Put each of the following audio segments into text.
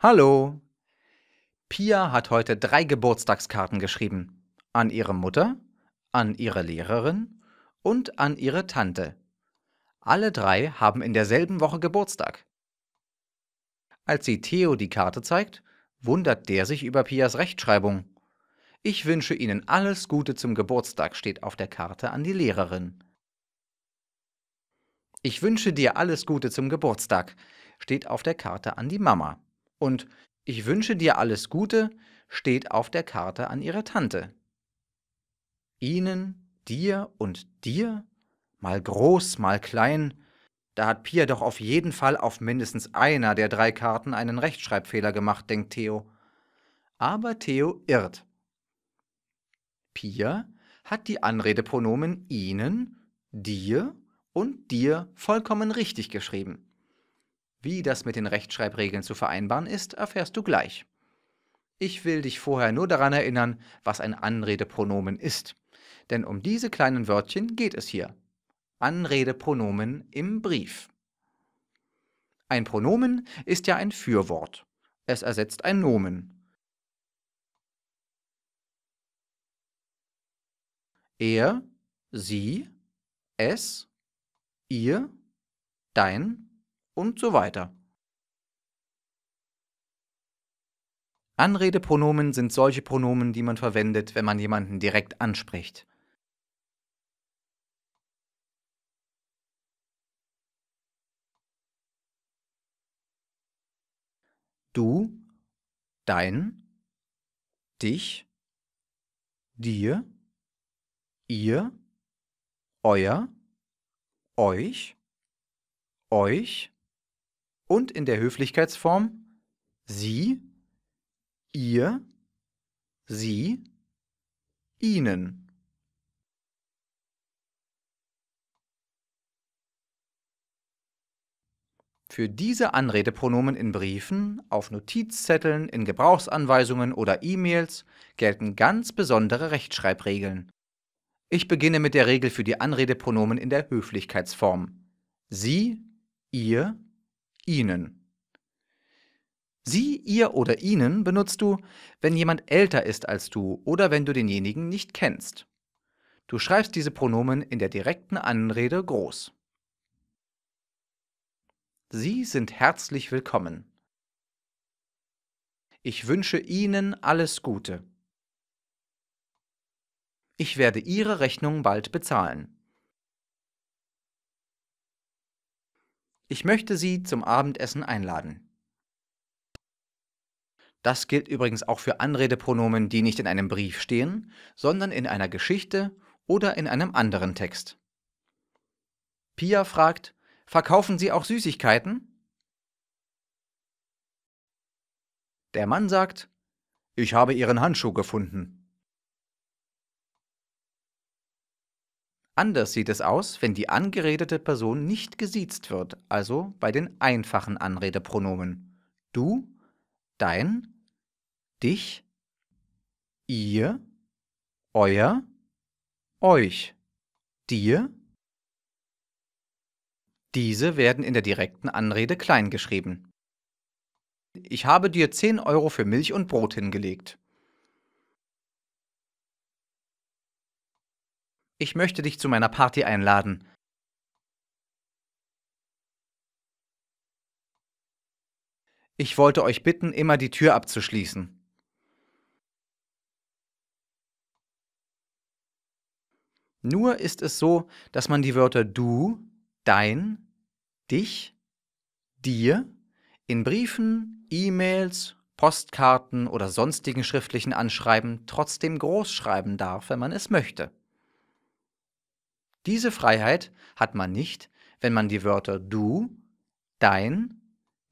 Hallo. Pia hat heute drei Geburtstagskarten geschrieben. An ihre Mutter, an ihre Lehrerin und an ihre Tante. Alle drei haben in derselben Woche Geburtstag. Als sie Theo die Karte zeigt, wundert der sich über Pias Rechtschreibung. Ich wünsche Ihnen alles Gute zum Geburtstag steht auf der Karte an die Lehrerin. Ich wünsche dir alles Gute zum Geburtstag steht auf der Karte an die Mama und Ich wünsche dir alles Gute steht auf der Karte an ihre Tante. Ihnen, dir und dir? Mal groß, mal klein. Da hat Pia doch auf jeden Fall auf mindestens einer der drei Karten einen Rechtschreibfehler gemacht, denkt Theo. Aber Theo irrt. Pia hat die Anredepronomen Ihnen, dir und dir vollkommen richtig geschrieben. Wie das mit den Rechtschreibregeln zu vereinbaren ist, erfährst du gleich. Ich will dich vorher nur daran erinnern, was ein Anredepronomen ist. Denn um diese kleinen Wörtchen geht es hier. Anredepronomen im Brief. Ein Pronomen ist ja ein Fürwort. Es ersetzt ein Nomen. Er, sie, es, ihr, dein, und so weiter. Anredepronomen sind solche Pronomen, die man verwendet, wenn man jemanden direkt anspricht. Du, dein, dich, dir, ihr, euer, euch, euch, und in der Höflichkeitsform Sie, ihr, sie, ihnen. Für diese Anredepronomen in Briefen, auf Notizzetteln, in Gebrauchsanweisungen oder E-Mails gelten ganz besondere Rechtschreibregeln. Ich beginne mit der Regel für die Anredepronomen in der Höflichkeitsform. Sie, ihr, sie ihnen. Sie, ihr oder ihnen benutzt du, wenn jemand älter ist als du oder wenn du denjenigen nicht kennst. Du schreibst diese Pronomen in der direkten Anrede groß. Sie sind herzlich willkommen. Ich wünsche Ihnen alles Gute. Ich werde Ihre Rechnung bald bezahlen. Ich möchte Sie zum Abendessen einladen. Das gilt übrigens auch für Anredepronomen, die nicht in einem Brief stehen, sondern in einer Geschichte oder in einem anderen Text. Pia fragt, verkaufen Sie auch Süßigkeiten? Der Mann sagt, ich habe Ihren Handschuh gefunden. Anders sieht es aus, wenn die angeredete Person nicht gesiezt wird, also bei den einfachen Anredepronomen. Du, dein, dich, ihr, euer, euch, dir. Diese werden in der direkten Anrede kleingeschrieben. Ich habe dir 10 Euro für Milch und Brot hingelegt. Ich möchte dich zu meiner Party einladen. Ich wollte euch bitten, immer die Tür abzuschließen. Nur ist es so, dass man die Wörter du, dein, dich, dir in Briefen, E-Mails, Postkarten oder sonstigen schriftlichen Anschreiben trotzdem groß schreiben darf, wenn man es möchte. Diese Freiheit hat man nicht, wenn man die Wörter du, dein,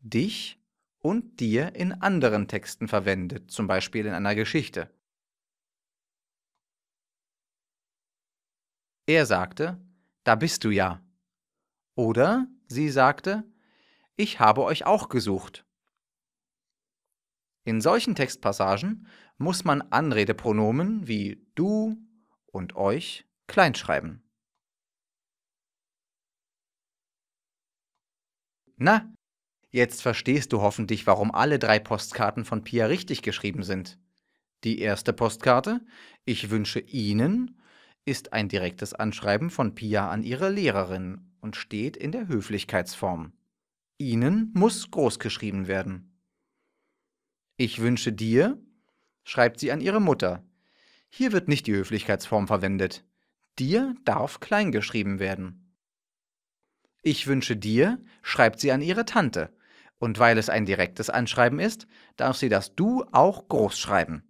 dich und dir in anderen Texten verwendet, zum Beispiel in einer Geschichte. Er sagte, da bist du ja. Oder sie sagte, ich habe euch auch gesucht. In solchen Textpassagen muss man Anredepronomen wie du und euch kleinschreiben. Na, jetzt verstehst du hoffentlich, warum alle drei Postkarten von Pia richtig geschrieben sind. Die erste Postkarte, ich wünsche Ihnen, ist ein direktes Anschreiben von Pia an ihre Lehrerin und steht in der Höflichkeitsform. Ihnen muss groß geschrieben werden. Ich wünsche dir, schreibt sie an ihre Mutter. Hier wird nicht die Höflichkeitsform verwendet. Dir darf klein geschrieben werden. Ich wünsche dir, schreibt sie an ihre Tante. Und weil es ein direktes Anschreiben ist, darf sie das Du auch groß schreiben.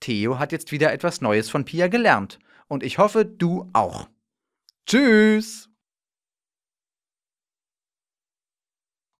Theo hat jetzt wieder etwas Neues von Pia gelernt und ich hoffe, du auch. Tschüss!